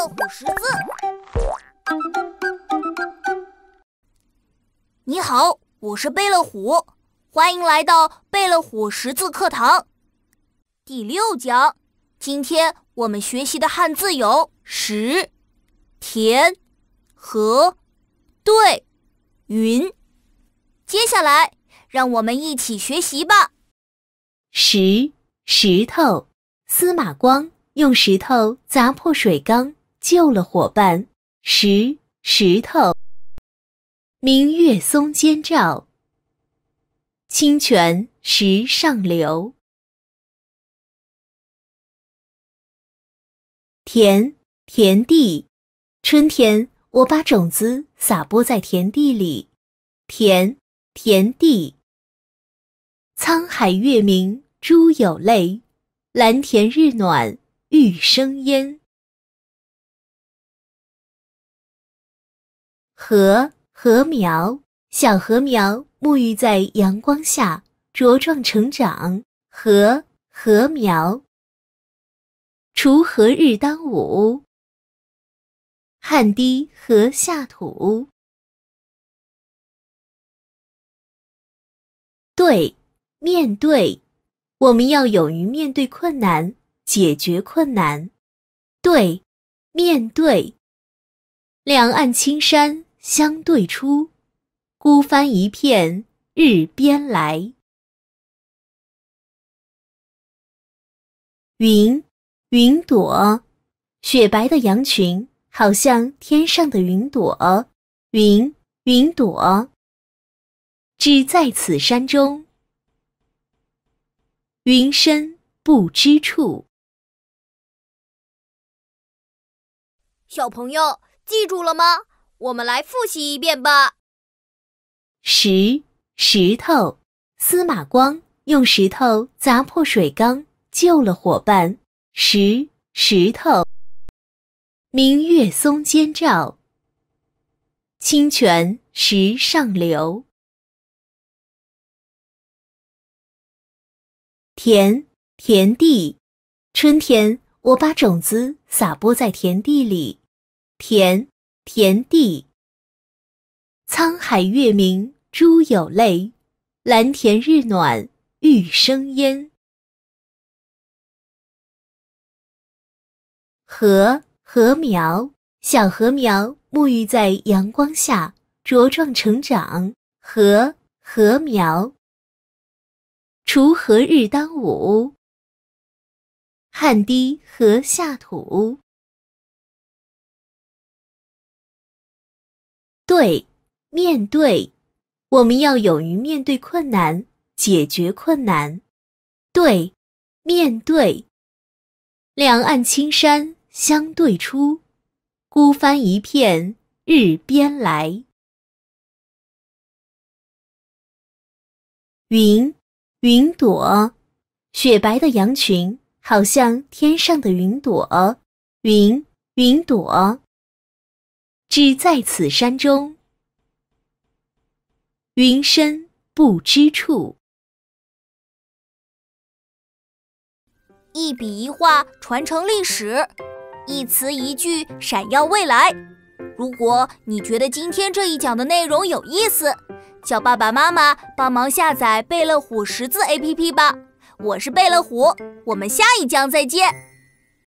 乐虎识字，你好，我是贝乐虎，欢迎来到贝乐虎识字课堂第六讲。今天我们学习的汉字有“石”“田”“河”“对”“云”。接下来，让我们一起学习吧。“石”石头，司马光用石头砸破水缸。救了伙伴，石石头。明月松间照，清泉石上流。田田地，春天我把种子撒播在田地里。田田地，沧海月明珠有泪，蓝田日暖玉生烟。禾禾苗，小禾苗沐浴在阳光下，茁壮成长。禾禾苗，锄禾日当午，汗滴禾下土。对，面对，我们要勇于面对困难，解决困难。对，面对，两岸青山。相对出，孤帆一片日边来。云，云朵，雪白的羊群，好像天上的云朵。云，云朵，只在此山中，云深不知处。小朋友，记住了吗？我们来复习一遍吧。石石头，司马光用石头砸破水缸，救了伙伴。石石头，明月松间照，清泉石上流。田田地，春天我把种子撒播在田地里。田。田地，沧海月明，珠有泪；蓝田日暖，玉生烟。禾禾苗，小禾苗沐浴在阳光下，茁壮成长。禾禾苗，锄禾日当午，汗滴禾下土。对，面对，我们要勇于面对困难，解决困难。对，面对，两岸青山相对出，孤帆一片日边来。云，云朵，雪白的羊群好像天上的云朵。云，云朵。只在此山中，云深不知处。一笔一画传承历史，一词一句闪耀未来。如果你觉得今天这一讲的内容有意思，叫爸爸妈妈帮忙下载贝乐虎识字 A P P 吧。我是贝乐虎，我们下一讲再见。